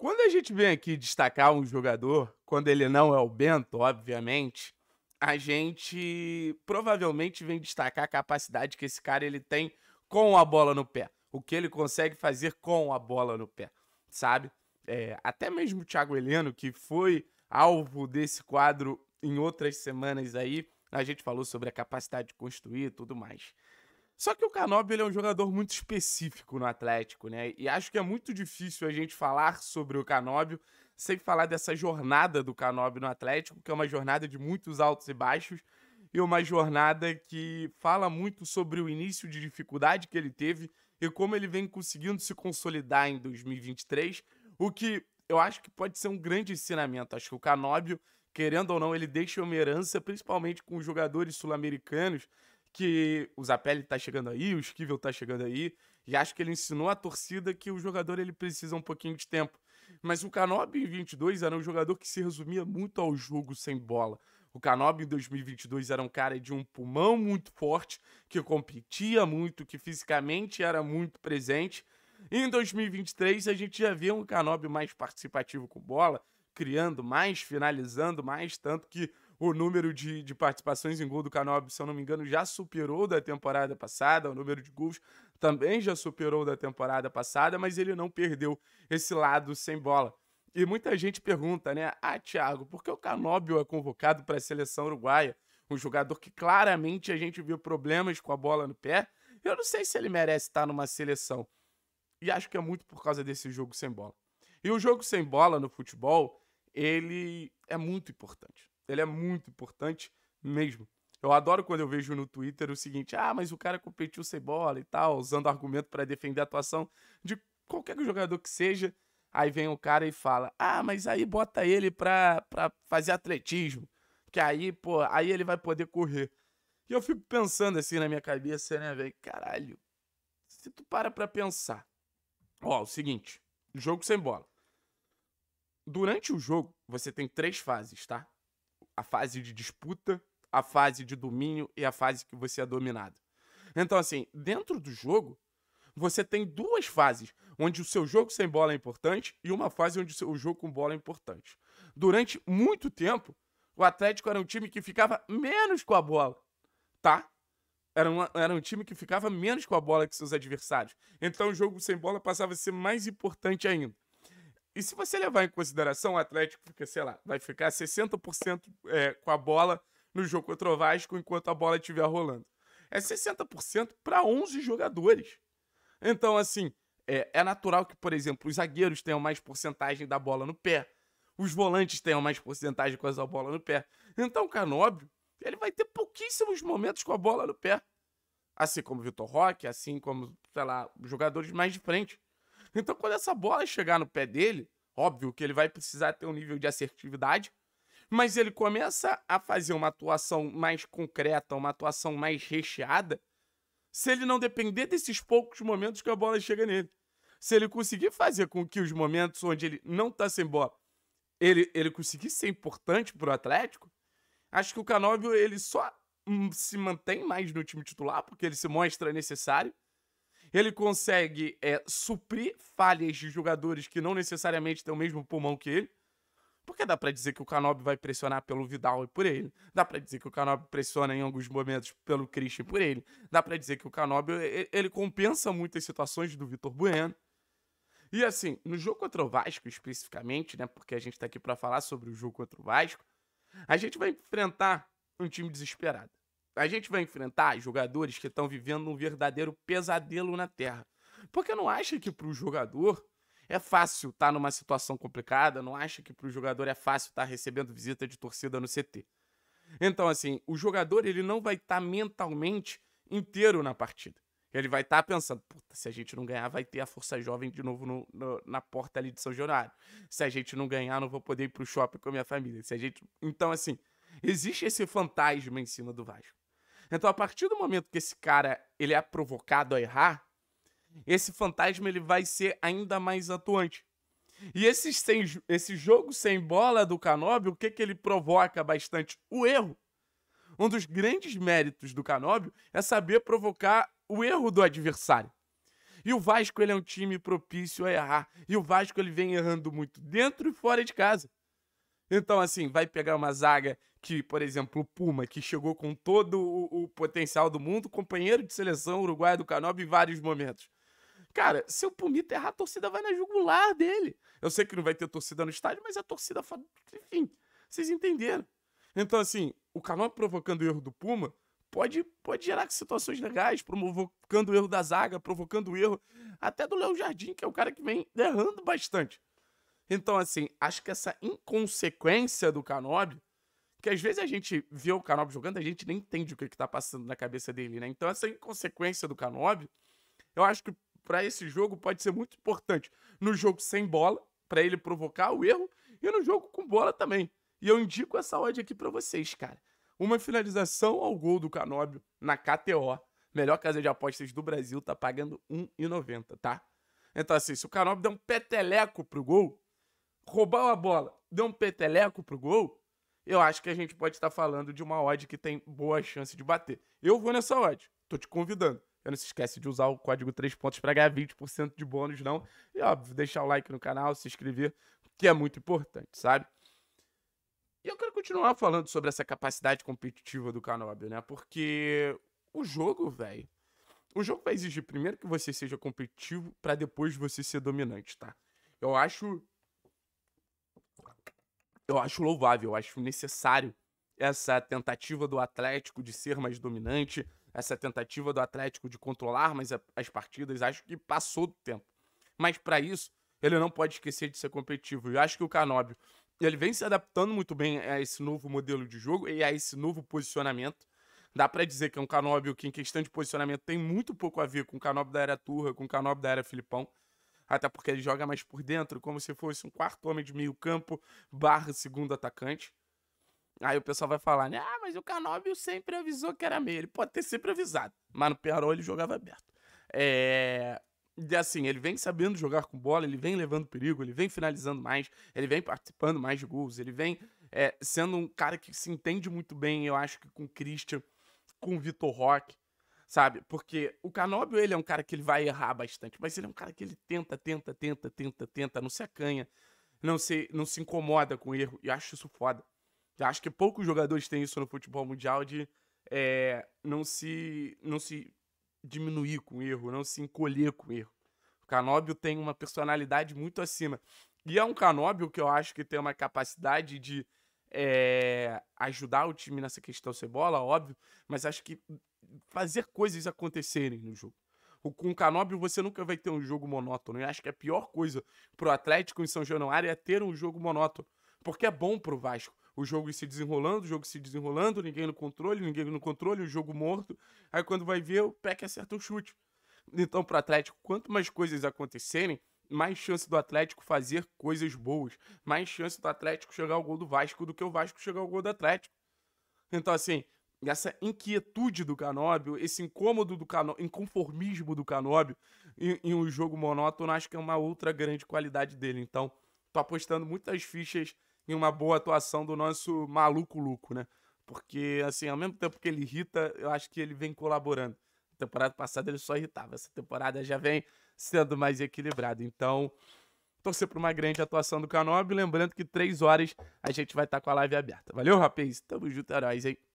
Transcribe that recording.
Quando a gente vem aqui destacar um jogador, quando ele não é o Bento, obviamente, a gente provavelmente vem destacar a capacidade que esse cara ele tem com a bola no pé. O que ele consegue fazer com a bola no pé, sabe? É, até mesmo o Thiago Heleno, que foi alvo desse quadro em outras semanas aí, a gente falou sobre a capacidade de construir e tudo mais. Só que o Canóbio ele é um jogador muito específico no Atlético, né? E acho que é muito difícil a gente falar sobre o Canóbio sem falar dessa jornada do Canóbio no Atlético, que é uma jornada de muitos altos e baixos e uma jornada que fala muito sobre o início de dificuldade que ele teve e como ele vem conseguindo se consolidar em 2023, o que eu acho que pode ser um grande ensinamento. Acho que o Canóbio, querendo ou não, ele deixa uma herança, principalmente com os jogadores sul-americanos, que o Zapelli tá chegando aí, o Esquivel tá chegando aí, e acho que ele ensinou a torcida que o jogador ele precisa um pouquinho de tempo. Mas o Canob em 22 era um jogador que se resumia muito ao jogo sem bola. O Canob em 2022 era um cara de um pulmão muito forte, que competia muito, que fisicamente era muito presente. E em 2023 a gente já vê um Canob mais participativo com bola, criando mais, finalizando mais, tanto que o número de, de participações em gol do Canob, se eu não me engano, já superou da temporada passada, o número de gols também já superou da temporada passada, mas ele não perdeu esse lado sem bola. E muita gente pergunta, né? Ah, Thiago, por que o Canóbio é convocado para a seleção uruguaia? Um jogador que claramente a gente viu problemas com a bola no pé. Eu não sei se ele merece estar numa seleção. E acho que é muito por causa desse jogo sem bola. E o jogo sem bola no futebol, ele é muito importante. Ele é muito importante mesmo. Eu adoro quando eu vejo no Twitter o seguinte: ah, mas o cara competiu sem bola e tal, usando argumento para defender a atuação de qualquer jogador que seja. Aí vem o cara e fala: ah, mas aí bota ele pra, pra fazer atletismo, que aí, pô, aí ele vai poder correr. E eu fico pensando assim na minha cabeça, né, velho? Caralho, se tu para pra pensar. Ó, o seguinte: jogo sem bola. Durante o jogo, você tem três fases, tá? a fase de disputa, a fase de domínio e a fase que você é dominado. Então, assim, dentro do jogo, você tem duas fases onde o seu jogo sem bola é importante e uma fase onde o seu jogo com bola é importante. Durante muito tempo, o Atlético era um time que ficava menos com a bola, tá? Era, uma, era um time que ficava menos com a bola que seus adversários. Então o jogo sem bola passava a ser mais importante ainda. E se você levar em consideração, o Atlético fica, sei lá, vai ficar 60% é, com a bola no jogo contra o Vasco enquanto a bola estiver rolando. É 60% para 11 jogadores. Então, assim, é, é, natural que, por exemplo, os zagueiros tenham mais porcentagem da bola no pé, os volantes tenham mais porcentagem com a bola no pé. Então, o Canóbio, ele vai ter pouquíssimos momentos com a bola no pé. Assim como o Vitor Roque, assim como, sei lá, jogadores mais de frente. Então, quando essa bola chegar no pé dele, óbvio que ele vai precisar ter um nível de assertividade, mas ele começa a fazer uma atuação mais concreta, uma atuação mais recheada, se ele não depender desses poucos momentos que a bola chega nele. Se ele conseguir fazer com que os momentos onde ele não está sem bola, ele, ele conseguir ser importante para o Atlético, acho que o Canóbio ele só hum, se mantém mais no time titular, porque ele se mostra necessário, ele consegue é, suprir falhas de jogadores que não necessariamente têm o mesmo pulmão que ele. Porque dá para dizer que o Canobi vai pressionar pelo Vidal e por ele. Dá para dizer que o Canobi pressiona em alguns momentos pelo Christian e por ele. Dá para dizer que o Canobi ele compensa muitas situações do Vitor Bueno. E assim, no jogo contra o Vasco especificamente, né, porque a gente tá aqui para falar sobre o jogo contra o Vasco, a gente vai enfrentar um time desesperado. A gente vai enfrentar jogadores que estão vivendo um verdadeiro pesadelo na Terra. Porque não acha que para o jogador é fácil estar tá numa situação complicada, não acha que para o jogador é fácil estar tá recebendo visita de torcida no CT. Então, assim, o jogador ele não vai estar tá mentalmente inteiro na partida. Ele vai estar tá pensando, puta, se a gente não ganhar, vai ter a Força Jovem de novo no, no, na porta ali de São Januário. Se a gente não ganhar, não vou poder ir para o shopping com a minha família. Se a gente... Então, assim, existe esse fantasma em cima do Vasco. Então, a partir do momento que esse cara ele é provocado a errar, esse fantasma ele vai ser ainda mais atuante. E esse, sem, esse jogo sem bola do Canóbio, o que, que ele provoca bastante? O erro. Um dos grandes méritos do Canóbio é saber provocar o erro do adversário. E o Vasco ele é um time propício a errar. E o Vasco ele vem errando muito dentro e fora de casa. Então, assim, vai pegar uma zaga que, por exemplo, o Puma, que chegou com todo o, o potencial do mundo, companheiro de seleção uruguaia do Canob em vários momentos. Cara, se o Pumita errar, a torcida vai na jugular dele. Eu sei que não vai ter torcida no estádio, mas a torcida. Enfim, vocês entenderam. Então, assim, o Canob provocando o erro do Puma pode, pode gerar situações legais, provocando o erro da zaga, provocando o erro até do Léo Jardim, que é o cara que vem errando bastante. Então, assim, acho que essa inconsequência do Canobi, que às vezes a gente vê o Canobi jogando, a gente nem entende o que, está passando na cabeça dele, né? Então, essa inconsequência do Canobi, eu acho que para esse jogo pode ser muito importante. No jogo sem bola, para ele provocar o erro, e no jogo com bola também. E eu indico essa odd aqui para vocês, cara. Uma finalização ao gol do Canóbio na KTO, melhor casa de apostas do Brasil, tá pagando 1,90, tá? Então assim, se o Canóbio der um peteleco pro gol, roubar a bola, deu um peteleco pro gol, eu acho que a gente pode estar falando de uma odd que tem boa chance de bater. Eu vou nessa odd, tô te convidando. Eu não se esquece de usar o código 3 pontos para ganhar 20% de bônus, não. E óbvio, deixar o like no canal, se inscrever, que é muito importante, sabe? E eu quero continuar falando sobre essa capacidade competitiva do Canobio, né? Porque o jogo, velho. O jogo vai exigir primeiro que você seja competitivo para depois você ser dominante, tá? Eu acho eu acho louvável, eu acho necessário essa tentativa do Atlético de ser mais dominante, essa tentativa do Atlético de controlar mais as partidas, acho que passou do tempo. Mas para isso, ele não pode esquecer de ser competitivo. E acho que o Canóbio, ele vem se adaptando muito bem a esse novo modelo de jogo e a esse novo posicionamento. Dá para dizer que é um Canóbio que em questão de posicionamento tem muito pouco a ver com o Canóbio da era Turra, com o Canóbio da era Filipão até porque ele joga mais por dentro, como se fosse um quarto homem de meio campo barra segundo atacante. Aí o pessoal vai falar, né? Ah, mas o Canóbio sempre avisou que era meio. Ele pode ter sempre avisado, mas no Piarol ele jogava aberto. É... E assim, ele vem sabendo jogar com bola, ele vem levando perigo, ele vem finalizando mais, ele vem participando mais de gols, ele vem é, sendo um cara que se entende muito bem, eu acho que com o Christian, com o Vitor Roque sabe? Porque o Canóbio, ele é um cara que ele vai errar bastante, mas ele é um cara que ele tenta, tenta, tenta, tenta, tenta, não se acanha, não se, não se incomoda com o erro, e acho isso foda. Eu acho que poucos jogadores têm isso no futebol mundial de é, não, se, não se diminuir com o erro, não se encolher com o erro. O Canóbio tem uma personalidade muito acima. E é um Canóbio que eu acho que tem uma capacidade de é, ajudar o time nessa questão bola óbvio, mas acho que fazer coisas acontecerem no jogo. Com o Canóbio você nunca vai ter um jogo monótono. Eu acho que a pior coisa pro Atlético em São Januário é ter um jogo monótono. Porque é bom pro Vasco. O jogo se desenrolando, o jogo se desenrolando, ninguém no controle, ninguém no controle, o jogo morto. Aí quando vai ver, o Peck acerta o chute. Então, pro Atlético, quanto mais coisas acontecerem, mais chance do Atlético fazer coisas boas. Mais chance do Atlético chegar ao gol do Vasco do que o Vasco chegar ao gol do Atlético. Então, assim, essa inquietude do Canóbio, esse incômodo do Canóbio, inconformismo do Canóbio em, em, um jogo monótono, acho que é uma outra grande qualidade dele. Então, tô apostando muitas fichas em uma boa atuação do nosso maluco Luco, né? Porque, assim, ao mesmo tempo que ele irrita, eu acho que ele vem colaborando. Na temporada passada ele só irritava, essa temporada já vem sendo mais equilibrado. Então, torcer para uma grande atuação do Canóbio. Lembrando que três horas a gente vai estar tá com a live aberta. Valeu, rapaz? Tamo junto, heróis, é hein?